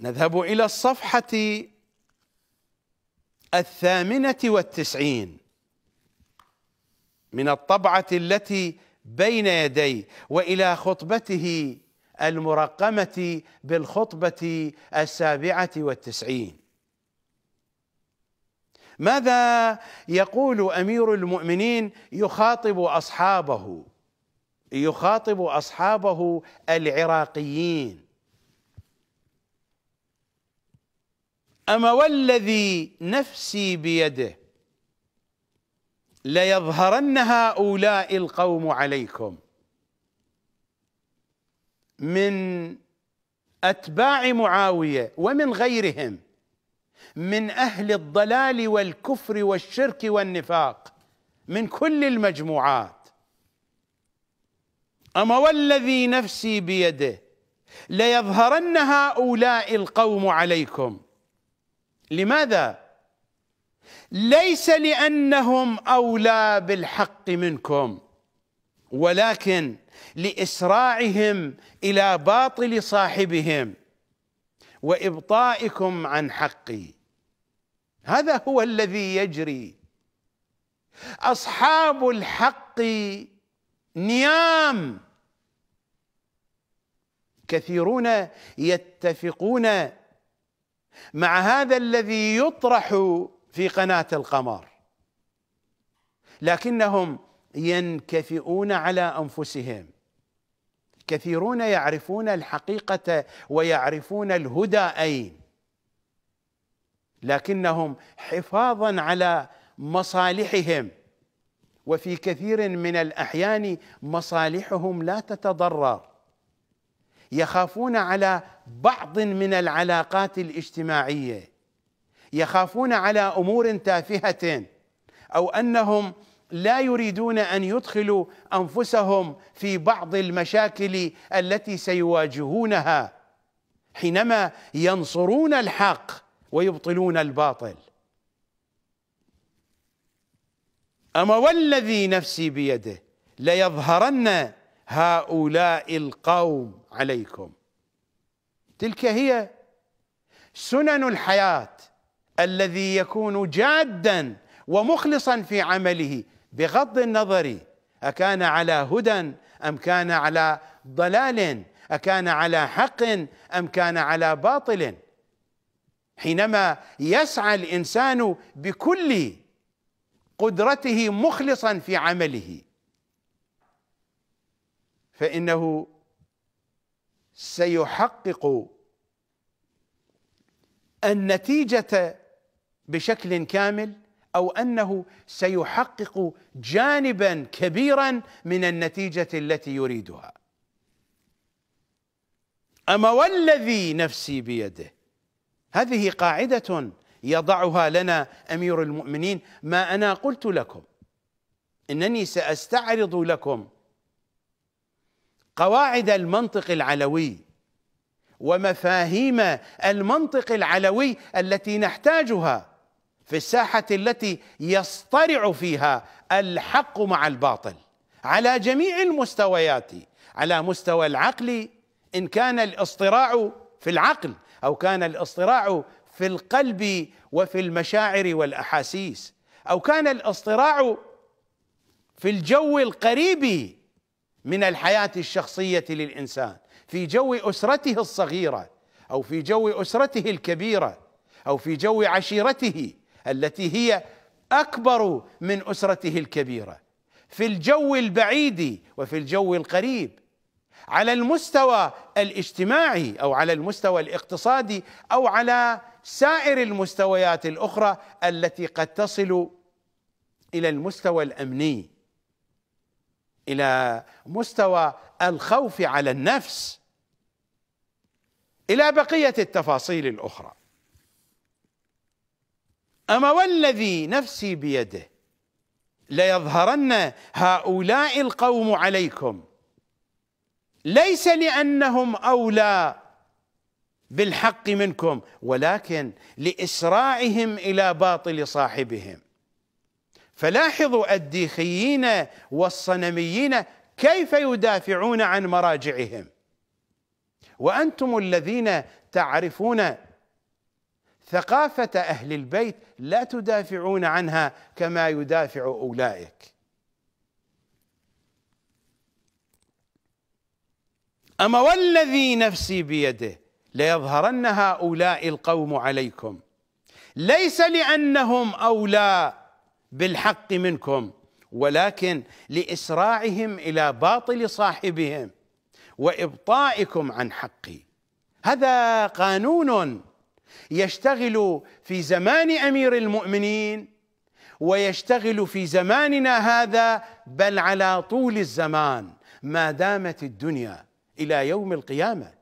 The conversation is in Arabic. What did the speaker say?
نذهب إلى الصفحة الثامنة والتسعين من الطبعة التي بين يدي وإلى خطبته المرقمة بالخطبة السابعة والتسعين ماذا يقول أمير المؤمنين يخاطب أصحابه يخاطب أصحابه العراقيين أما والذي نفسي بيده ليظهرن هؤلاء القوم عليكم من أتباع معاوية ومن غيرهم من أهل الضلال والكفر والشرك والنفاق من كل المجموعات أما والذي نفسي بيده ليظهرن هؤلاء القوم عليكم لماذا ليس لانهم اولى بالحق منكم ولكن لاسراعهم الى باطل صاحبهم وابطائكم عن حقي هذا هو الذي يجري اصحاب الحق نيام كثيرون يتفقون مع هذا الذي يطرح في قناه القمر لكنهم ينكفئون على انفسهم كثيرون يعرفون الحقيقه ويعرفون الهدى اين لكنهم حفاظا على مصالحهم وفي كثير من الاحيان مصالحهم لا تتضرر يخافون على بعض من العلاقات الاجتماعيه يخافون على امور تافهه او انهم لا يريدون ان يدخلوا انفسهم في بعض المشاكل التي سيواجهونها حينما ينصرون الحق ويبطلون الباطل اما والذي نفسي بيده ليظهرن هؤلاء القوم عليكم تلك هي سنن الحياه الذي يكون جادا ومخلصا في عمله بغض النظر اكان على هدى ام كان على ضلال اكان على حق ام كان على باطل حينما يسعى الانسان بكل قدرته مخلصا في عمله فإنه سيحقق النتيجة بشكل كامل أو أنه سيحقق جانبا كبيرا من النتيجة التي يريدها أما والذي نفسي بيده هذه قاعدة يضعها لنا أمير المؤمنين ما أنا قلت لكم إنني سأستعرض لكم قواعد المنطق العلوي ومفاهيم المنطق العلوي التي نحتاجها في الساحه التي يصطرع فيها الحق مع الباطل على جميع المستويات على مستوى العقل ان كان الاصطراع في العقل او كان الاصطراع في القلب وفي المشاعر والاحاسيس او كان الاصطراع في الجو القريب من الحياه الشخصيه للانسان في جو اسرته الصغيره او في جو اسرته الكبيره او في جو عشيرته التي هي اكبر من اسرته الكبيره في الجو البعيد وفي الجو القريب على المستوى الاجتماعي او على المستوى الاقتصادي او على سائر المستويات الاخرى التي قد تصل الى المستوى الامني الى مستوى الخوف على النفس الى بقيه التفاصيل الاخرى اما والذي نفسي بيده ليظهرن هؤلاء القوم عليكم ليس لانهم اولى بالحق منكم ولكن لاسراعهم الى باطل صاحبهم فلاحظوا الديخيين والصنميين كيف يدافعون عن مراجعهم وانتم الذين تعرفون ثقافه اهل البيت لا تدافعون عنها كما يدافع اولئك اما والذي نفسي بيده ليظهرن هؤلاء القوم عليكم ليس لانهم اولى بالحق منكم ولكن لاسراعهم الى باطل صاحبهم وابطائكم عن حقي هذا قانون يشتغل في زمان امير المؤمنين ويشتغل في زماننا هذا بل على طول الزمان ما دامت الدنيا الى يوم القيامه